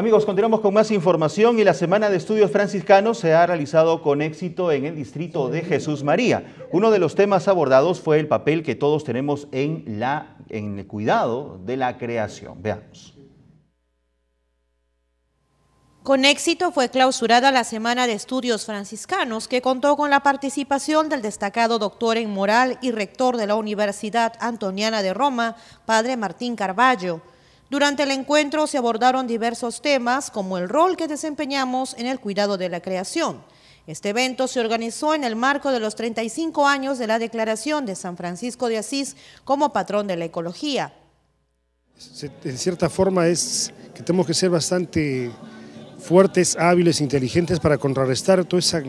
Amigos, continuamos con más información y la Semana de Estudios Franciscanos se ha realizado con éxito en el distrito de Jesús María. Uno de los temas abordados fue el papel que todos tenemos en, el cuidado de la creación. Veamos. Con éxito fue clausurada la Semana de Estudios Franciscanos, que contó con la participación del destacado doctor en moral y rector de la Universidad Antoniana de Roma, padre Martín Carballo. Durante el encuentro se abordaron diversos temas como el rol que desempeñamos en el cuidado de la creación. Este evento se organizó en el marco de los 35 años de la declaración de San Francisco de Asís como patrón de la ecología. En cierta forma es que tenemos que ser bastante fuertes, hábiles, inteligentes para contrarrestar toda esa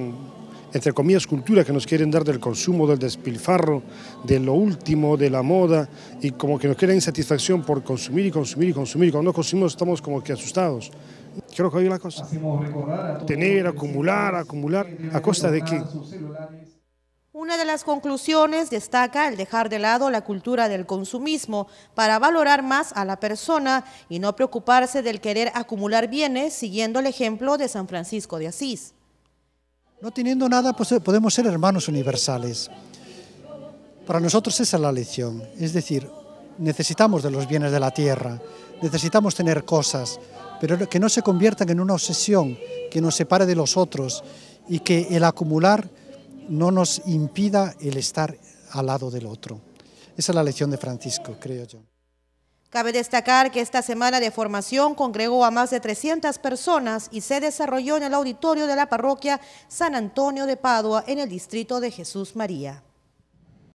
entre comillas, cultura que nos quieren dar del consumo, del despilfarro, de lo último, de la moda, y como que nos queda insatisfacción por consumir y consumir y consumir. Y cuando no consumimos estamos como que asustados. Creo que hay la cosa. Tener, acumular, acumular, ¿a costa de qué? Una de las conclusiones destaca el dejar de lado la cultura del consumismo para valorar más a la persona y no preocuparse del querer acumular bienes siguiendo el ejemplo de San Francisco de Asís. No teniendo nada, pues, eh, podemos ser hermanos universales. Para nosotros esa es la lección, es decir, necesitamos de los bienes de la tierra, necesitamos tener cosas, pero que no se conviertan en una obsesión que nos separe de los otros y que el acumular no nos impida el estar al lado del otro. Esa es la lección de Francisco, creo yo. Cabe destacar que esta semana de formación congregó a más de 300 personas y se desarrolló en el auditorio de la parroquia San Antonio de Padua en el distrito de Jesús María.